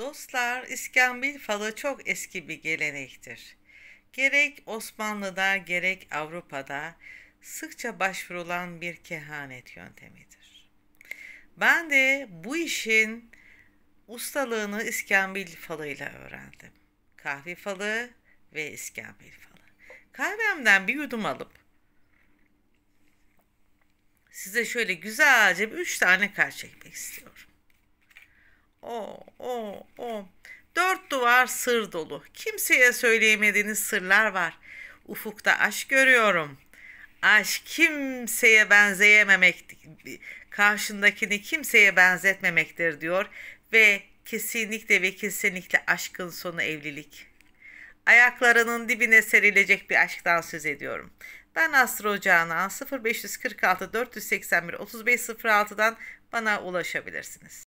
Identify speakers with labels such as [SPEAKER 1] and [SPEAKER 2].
[SPEAKER 1] Dostlar, iskambil falı çok eski bir gelenektir. Gerek Osmanlı'da gerek Avrupa'da sıkça başvurulan bir kehanet yöntemidir. Ben de bu işin ustalığını iskambil falıyla öğrendim. Kahve falı ve iskambil falı. Kahvemden bir yudum alıp size şöyle güzelce bir üç tane kar çekmek istiyorum o, o, o. Dört duvar sır dolu. Kimseye söyleyemediğiniz sırlar var. Ufukta aşk görüyorum. Aşk kimseye benzeyememek, karşındakini kimseye benzetmemektir diyor ve kesinlikle ve kesinlikle aşkın sonu evlilik. Ayaklarının dibine serilecek bir aşktan söz ediyorum. Ben Astro Canan 0546 481 3506'dan bana ulaşabilirsiniz.